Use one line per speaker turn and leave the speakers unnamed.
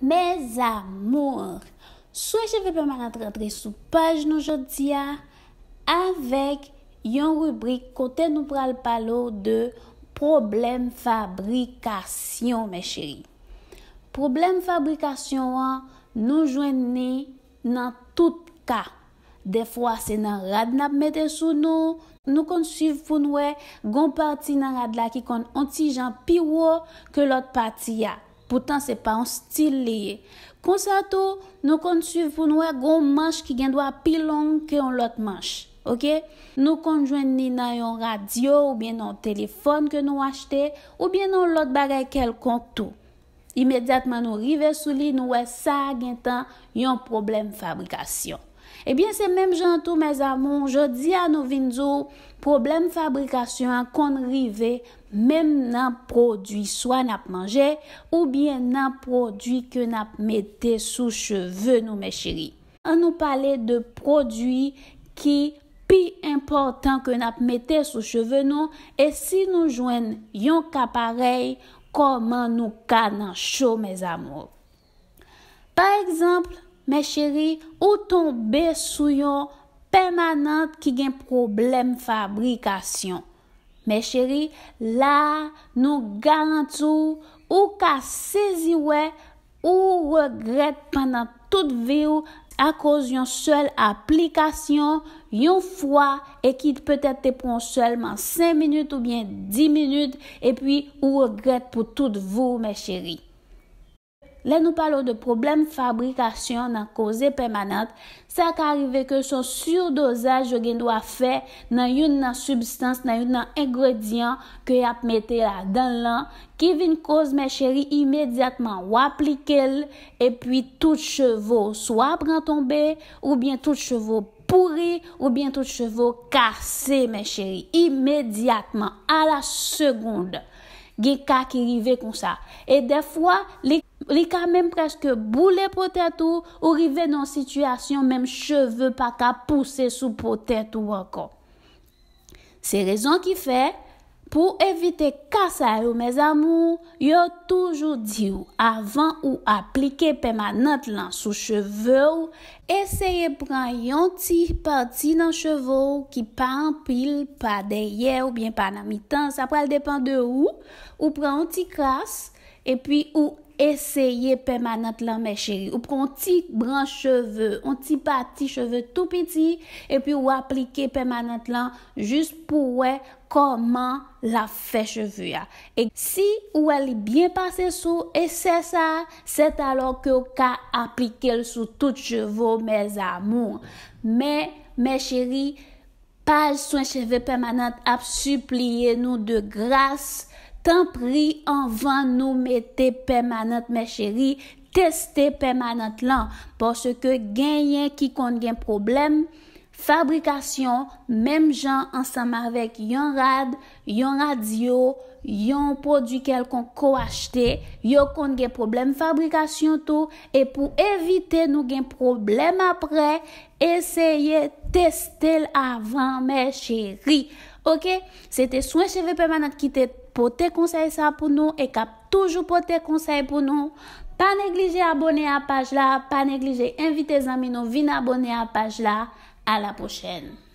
Mez amour, sou echeve pe man antre entre sou paj nou joti ya avek yon rubrik kote nou pral palo de problem fabrikasyon, me cheri. Problem fabrikasyon an nou jwen ne nan tout ka. Defwa se nan rad nap mette sou nou, nou kon si foun we, gon parti nan rad la ki kon anti jan piwo ke lot parti ya. Poutan se pa an stil liye. Kon sa tou, nou kon suv pou nou e goun manj ki gen do a pilon ke yon lot manj. Ok? Nou kon jwen ni nan yon radyo ou bien yon telefon ke nou achete ou bien yon lot bagay kel kontou. Imediatman nou rive sou li nou e sa gen tan yon problem fabrikasyon. Ebyen se mem jantou mez amon, jo di a nou vin zou problem fabrikasyon kon rive. Mem nan prodwi swa nap manje ou bien nan prodwi ke nap mette sou cheve nou, me cheri. An nou pale de prodwi ki pi important ke nap mette sou cheve nou e si nou jwen yon ka parey, koman nou ka nan chou, me zamor. Par ekzamp, me cheri, ou ton besou yon permanant ki gen problem fabrikasyon. Men chéri, la nou garantou ou ka seziwe ou regret pendant tout vie ou akos yon sel aplikasyon yon fwa e ki peutep te pron selman 5 minute ou bien 10 minute e pi ou regret pou tout vou men chéri. Le nou palo de problem fabrikasyon nan koze permanant, sa ka arrive ke son surdosaj yo gen do a fe nan yon nan substans, nan yon nan ingredyant ke yap mette la dan lan, ki vin koze, me cheri, imediatman wap likel, epwi tout chevo swa pran tombe, ou bien tout chevo pouri, ou bien tout chevo kase, me cheri, imediatman, ala segonde. Ge ka ki rive kon sa. E defwa, li ka menm preske bou le poteto ou rive nan situasyon menm cheve pata pousse sou poteto wakon. Se rezon ki fe... Po evite kasa yo, mes amou, yo toujou di ou avan ou aplike pemanat lan sou cheve ou, eseye pran yon ti pati nan cheve ou ki pa an pil, pa deye ou bien pa nan mitan, sa pral depan de ou, ou pran yon ti kasa, e pi ou aplike. Eseye pemanat lan, me cheri. Ou pronti bran cheve, onti pati cheve tout piti. E pi ou aplike pemanat lan, jist pou wè koman la fe cheve ya. E si ou wè li byen pase sou, e se sa, set alor ke ou ka aplike sou tout cheve, mes amour. Me, me cheri, pal soen cheve pemanat ap supliye nou de gras. tan pri anvan nou mette pemanat me cheri, teste pemanat lan, porske gen yon ki kont gen problem, fabrikasyon, mem jan ansanman vek yon rad, yon radio, yon prodik el kon ko achete, yon kont gen problem fabrikasyon tou, e pou evite nou gen problem apre, esye testel avan me cheri. Ok? Se te swen cheve pemanat ki te pou te konsey sa pou nou, e kap toujou pou te konsey pou nou. Pa neglije abone a page la, pa neglije invite zami nou, vin abone a page la. A la pochene.